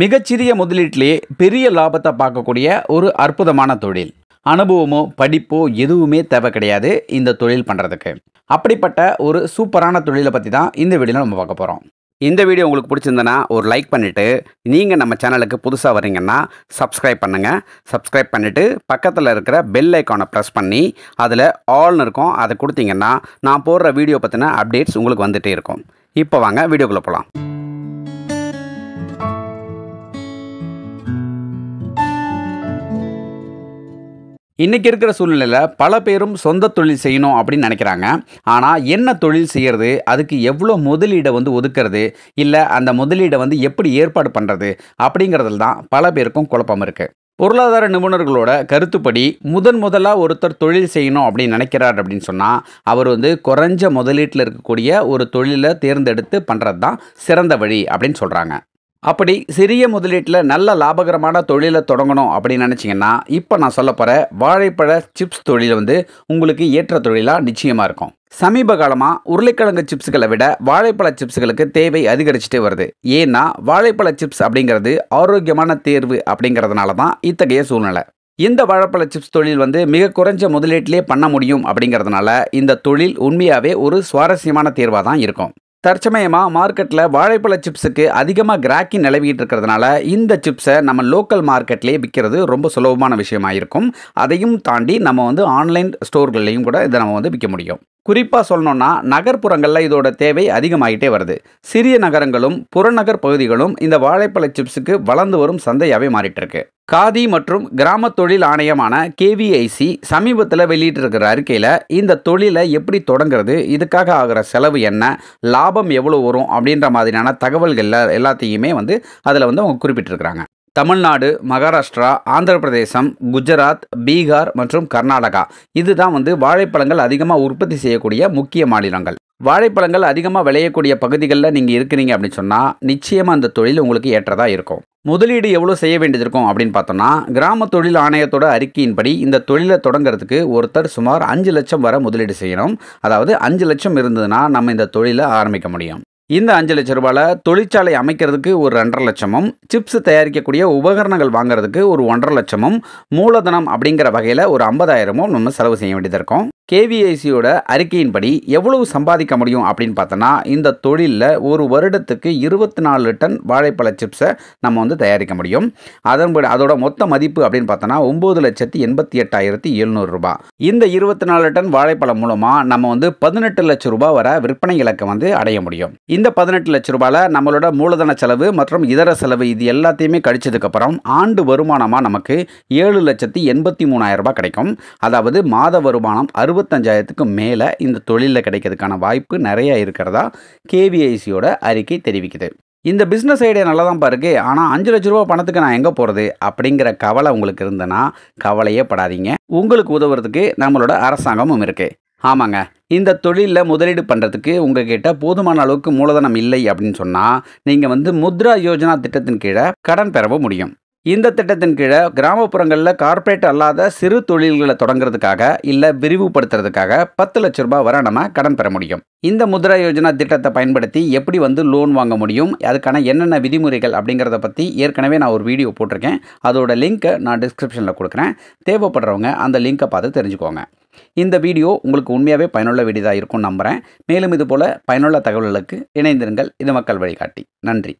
மிகச்சிறிய முதலீட்டிலேயே பெரிய லாபத்தை பார்க்கக்கூடிய ஒரு அற்புதமான தொழில் அனுபவமோ படிப்போ எதுவுமே தேவை கிடையாது இந்த தொழில் பண்ணுறதுக்கு அப்படிப்பட்ட ஒரு சூப்பரான தொழிலை பற்றி தான் இந்த வீடியோவில் நம்ம பார்க்க போகிறோம் இந்த வீடியோ உங்களுக்கு பிடிச்சிருந்தேன்னா ஒரு லைக் பண்ணிவிட்டு நீங்கள் நம்ம சேனலுக்கு புதுசாக வரீங்கன்னா சப்ஸ்கிரைப் பண்ணுங்கள் சப்ஸ்கிரைப் பண்ணிவிட்டு பக்கத்தில் இருக்கிற பெல் ஐக்கானை ப்ரெஸ் பண்ணி அதில் ஆல்னு இருக்கும் அதை கொடுத்தீங்கன்னா நான் போடுற வீடியோ பற்றின அப்டேட்ஸ் உங்களுக்கு வந்துகிட்டே இருக்கும் இப்போ வாங்க வீடியோக்குள்ளே போகலாம் இன்றைக்கி இருக்கிற சூழ்நிலையில் பல பேரும் சொந்த தொழில் செய்யணும் அப்படின்னு நினைக்கிறாங்க ஆனால் என்ன தொழில் செய்கிறது அதுக்கு எவ்வளோ முதலீடை வந்து ஒதுக்கிறது இல்லை அந்த முதலீடை வந்து எப்படி ஏற்பாடு பண்ணுறது அப்படிங்கிறதுல தான் பல பேருக்கும் குழப்பம் இருக்குது பொருளாதார நிபுணர்களோட கருத்துப்படி முதன் முதலாக ஒருத்தர் தொழில் செய்யணும் அப்படின்னு நினைக்கிறார் அப்படின்னு சொன்னால் அவர் வந்து குறைஞ்ச முதலீட்டில் இருக்கக்கூடிய ஒரு தொழிலை தேர்ந்தெடுத்து பண்ணுறது தான் சிறந்த வழி அப்படின்னு சொல்கிறாங்க அப்படி சிறிய முதலீட்டில் நல்ல லாபகரமான தொழிலை தொடங்கணும் அப்படின்னு நினச்சிங்கன்னா இப்போ நான் சொல்ல போகிற வாழைப்பழ சிப்ஸ் தொழில் வந்து உங்களுக்கு ஏற்ற தொழிலாக நிச்சயமாக இருக்கும் சமீப காலமாக உருளைக்கிழங்கு சிப்ஸுகளை விட வாழைப்பழ சிப்ஸுகளுக்கு தேவை அதிகரிச்சுட்டே வருது ஏன்னா வாழைப்பழ சிப்ஸ் அப்படிங்கிறது ஆரோக்கியமான தேர்வு அப்படிங்கிறதுனால தான் இத்தகைய சூழ்நிலை இந்த வாழைப்பழ சிப்ஸ் தொழில் வந்து மிக குறைஞ்ச முதலீட்டிலே பண்ண முடியும் அப்படிங்கிறதுனால இந்த தொழில் உண்மையாகவே ஒரு சுவாரஸ்யமான தேர்வாக தான் இருக்கும் தற்சமயமாக மார்க்கெட்டில் வாழைப்பழ சிப்ஸுக்கு அதிகமாக கிராக்கி நிலவிட்டு இருக்கிறதுனால இந்த சிப்ஸை நம்ம லோக்கல் மார்க்கெட்லேயே விற்கிறது ரொம்ப சுலபமான விஷயமாக இருக்கும் அதையும் தாண்டி நம்ம வந்து ஆன்லைன் ஸ்டோர்கள்லையும் கூட இதை நம்ம வந்து விற்க முடியும் குறிப்பாக சொல்லணும்னா நகர்ப்புறங்களில் இதோட தேவை அதிகமாகிட்டே வருது சிறிய நகரங்களும் புறநகர் பகுதிகளும் இந்த வாழைப்பழ சிப்ஸுக்கு வளர்ந்து வரும் சந்தையாகவே மாறிட்டு இருக்குது காதி மற்றும் கிராம தொழில் ஆணையமான கேவிஐசி சமீபத்தில் வெளியிட்டிருக்கிற அறிக்கையில் இந்த தொழிலை எப்படி தொடங்குறது இதுக்காக ஆகிற செலவு என்ன லாபம் எவ்வளோ வரும் அப்படின்ற மாதிரியான தகவல்கள் எல்லாத்தையுமே வந்து அதில் வந்து அவங்க குறிப்பிட்டிருக்கிறாங்க தமிழ்நாடு மகாராஷ்டிரா ஆந்திர பிரதேசம் குஜராத் பீகார் மற்றும் கர்நாடகா இதுதான் வந்து வாழைப்பழங்கள் அதிகமாக உற்பத்தி செய்யக்கூடிய முக்கிய மாநிலங்கள் வாழைப்பழங்கள் அதிகமாக விளையக்கூடிய பகுதிகளில் நீங்கள் இருக்கிறீங்க அப்படின்னு சொன்னால் நிச்சயமாக அந்த தொழில் உங்களுக்கு ஏற்றதாக இருக்கும் முதலீடு எவ்வளோ செய்ய வேண்டியது இருக்கும் அப்படின்னு பார்த்தோம்னா கிராம தொழில் ஆணையத்தோட அறிக்கையின்படி இந்த தொழிலை தொடங்குறதுக்கு ஒருத்தர் சுமார் அஞ்சு லட்சம் வரை முதலீடு செய்யணும் அதாவது அஞ்சு லட்சம் இருந்ததுன்னா நம்ம இந்த தொழிலை ஆரம்பிக்க முடியும் இந்த அஞ்சு லட்ச ரூபாயில் தொழிற்சாலை அமைக்கிறதுக்கு ஒரு ரெண்டரை லட்சமும் சிப்ஸ் தயாரிக்கக்கூடிய உபகரணங்கள் வாங்குறதுக்கு ஒரு ஒன்றரை லட்சமும் மூலதனம் அப்படிங்கிற வகையில் ஒரு ஐம்பதாயிரமும் நம்ம செலவு செய்ய வேண்டியது இருக்கும் கேவிஐசியோட அறிக்கையின்படி எவ்வளவு சம்பாதிக்க முடியும் அப்படின்னு பார்த்தோன்னா இந்த தொழிலில் ஒரு வருடத்துக்கு இருபத்தி நாலு டன் வாழைப்பழ சிப்ஸை நம்ம வந்து தயாரிக்க முடியும் அதன்படி அதோட மொத்த மதிப்பு அப்படின்னு பார்த்தோன்னா ஒம்பது லட்சத்தி எண்பத்தி எட்டாயிரத்தி எழுநூறுரூபா இந்த இருபத்தி நாலு டன் வாழைப்பழம் மூலமாக நம்ம வந்து பதினெட்டு லட்சம் ரூபாய் வர விற்பனை இலக்கை வந்து அடைய முடியும் இந்த பதினெட்டு லட்ச ரூபாயில் நம்மளோட மூலதன செலவு மற்றும் இதர செலவு இது எல்லாத்தையுமே கழிச்சதுக்கப்புறம் ஆண்டு வருமானமாக நமக்கு ஏழு லட்சத்தி எண்பத்தி மூணாயிரரூபா கிடைக்கும் அதாவது மாத வருமானம் அறுபத்தஞ்சாயிரத்துக்கு மேலே இந்த தொழிலில் கிடைக்கிறதுக்கான வாய்ப்பு நிறையா இருக்கிறதா கேவிஐசியோட அறிக்கை தெரிவிக்குது இந்த பிஸ்னஸ் ஐடியா நல்லா தான் பாருக்கு ஆனால் அஞ்சு லட்ச ரூபா பணத்துக்கு நான் எங்கே போகிறது அப்படிங்கிற கவலை உங்களுக்கு இருந்தனா கவலையே படாதீங்க உங்களுக்கு உதவுறதுக்கு நம்மளோட அரசாங்கமும் இருக்குது ஆமாங்க இந்த தொழிலில் முதலீடு பண்ணுறதுக்கு கிட்ட போதுமான அளவுக்கு மூலதனம் இல்லை அப்படின்னு சொன்னால் நீங்கள் வந்து முத்ரா யோஜனா திட்டத்தின் கீழே கடன் பெறவும் முடியும் இந்த திட்டத்தின் கீழே கிராமப்புறங்களில் கார்ப்பரேட் அல்லாத சிறு தொழில்களை தொடங்குறதுக்காக இல்லை விரிவுபடுத்துறதுக்காக பத்து லட்ச ரூபாய் வரை நம்ம கடன் பெற முடியும் இந்த முத்ரா யோஜனா திட்டத்தை பயன்படுத்தி எப்படி வந்து லோன் வாங்க முடியும் அதுக்கான என்னென்ன விதிமுறைகள் அப்படிங்கிறத பற்றி ஏற்கனவே நான் ஒரு வீடியோ போட்டிருக்கேன் அதோட லிங்க்கை நான் டிஸ்கிரிப்ஷனில் கொடுக்குறேன் தேவைப்படுறவங்க அந்த லிங்க்கை பார்த்து தெரிஞ்சுக்கோங்க இந்த வீடியோ உங்களுக்கு உண்மையாகவே பயனுள்ள வீடியோதாக இருக்கும்னு நம்புகிறேன் மேலும் போல் பயனுள்ள தகவல்களுக்கு இணைந்திருங்கள் இது மக்கள் வழிகாட்டி நன்றி